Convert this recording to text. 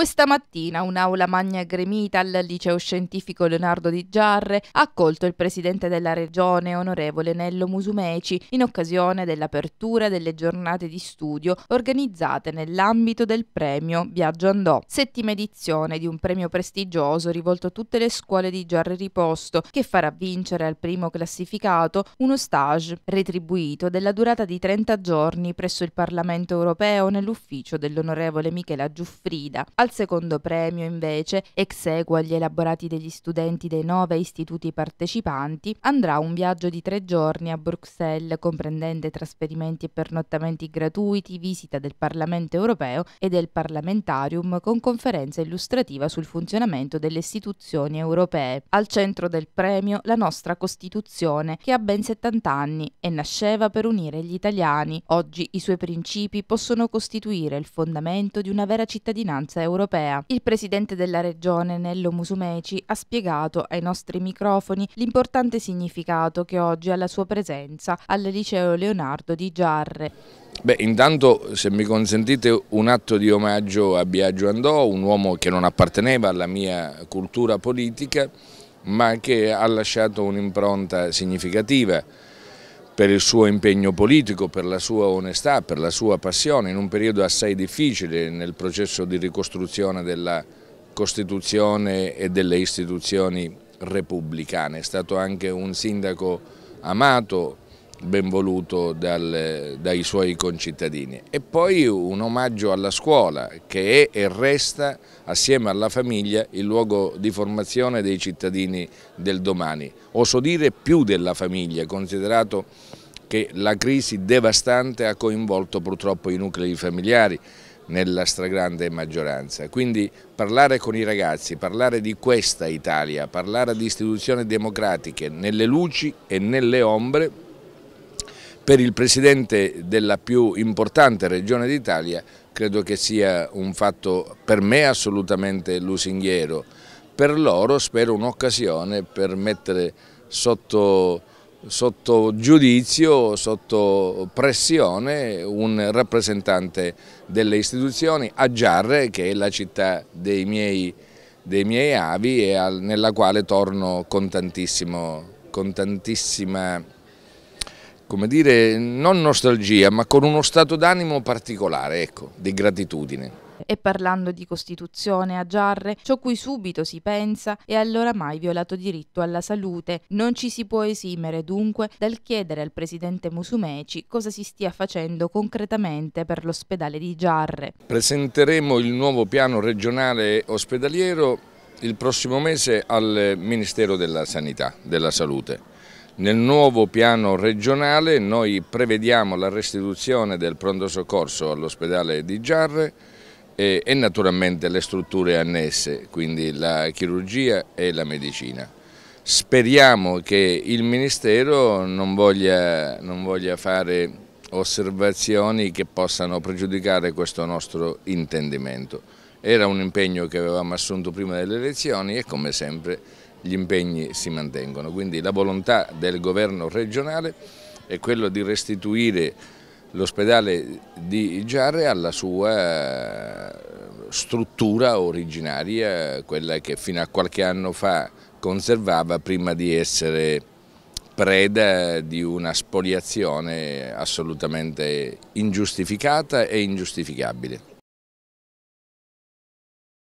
Questa mattina un'aula magna gremita al liceo scientifico Leonardo di Giarre ha accolto il presidente della regione, onorevole Nello Musumeci, in occasione dell'apertura delle giornate di studio organizzate nell'ambito del premio Viaggio Andò, settima edizione di un premio prestigioso rivolto a tutte le scuole di Giarre Riposto, che farà vincere al primo classificato uno stage retribuito della durata di 30 giorni presso il Parlamento europeo nell'ufficio dell'onorevole Michela Giuffrida. Al al secondo premio, invece, ex equo agli elaborati degli studenti dei nove istituti partecipanti, andrà un viaggio di tre giorni a Bruxelles, comprendente trasferimenti e pernottamenti gratuiti, visita del Parlamento europeo e del Parlamentarium con conferenza illustrativa sul funzionamento delle istituzioni europee. Al centro del premio la nostra Costituzione, che ha ben 70 anni e nasceva per unire gli italiani. Oggi i suoi principi possono costituire il fondamento di una vera cittadinanza europea europea. Il presidente della regione, Nello Musumeci, ha spiegato ai nostri microfoni l'importante significato che oggi ha la sua presenza al liceo Leonardo di Giarre. Beh, intanto se mi consentite un atto di omaggio a Biagio Andò, un uomo che non apparteneva alla mia cultura politica, ma che ha lasciato un'impronta significativa per il suo impegno politico, per la sua onestà, per la sua passione in un periodo assai difficile nel processo di ricostruzione della Costituzione e delle istituzioni repubblicane. È stato anche un sindaco amato, ben voluto dal, dai suoi concittadini. E poi un omaggio alla scuola che è e resta assieme alla famiglia il luogo di formazione dei cittadini del domani. Oso dire più della famiglia, considerato che la crisi devastante ha coinvolto purtroppo i nuclei familiari nella stragrande maggioranza. Quindi parlare con i ragazzi, parlare di questa Italia, parlare di istituzioni democratiche nelle luci e nelle ombre per il Presidente della più importante regione d'Italia credo che sia un fatto per me assolutamente lusinghiero, per loro spero un'occasione per mettere sotto, sotto giudizio, sotto pressione un rappresentante delle istituzioni a Giarre che è la città dei miei, dei miei avi e nella quale torno con, tantissimo, con tantissima come dire, non nostalgia, ma con uno stato d'animo particolare, ecco, di gratitudine. E parlando di Costituzione a Giarre, ciò cui subito si pensa è all'oramai violato diritto alla salute. Non ci si può esimere dunque dal chiedere al presidente Musumeci cosa si stia facendo concretamente per l'ospedale di Giarre. Presenteremo il nuovo piano regionale ospedaliero il prossimo mese al Ministero della Sanità, della Salute. Nel nuovo piano regionale noi prevediamo la restituzione del pronto soccorso all'ospedale di Giarre e, e, naturalmente le strutture annesse, quindi la chirurgia e la medicina. Speriamo che il Ministero non voglia, non voglia fare osservazioni che possano pregiudicare questo nostro intendimento. Era un impegno che avevamo assunto prima delle elezioni e come sempre gli impegni si mantengono. Quindi la volontà del governo regionale è quella di restituire l'ospedale di Giarre alla sua eh, struttura originaria, quella che fino a qualche anno fa conservava prima di essere preda di una spoliazione assolutamente ingiustificata e ingiustificabile.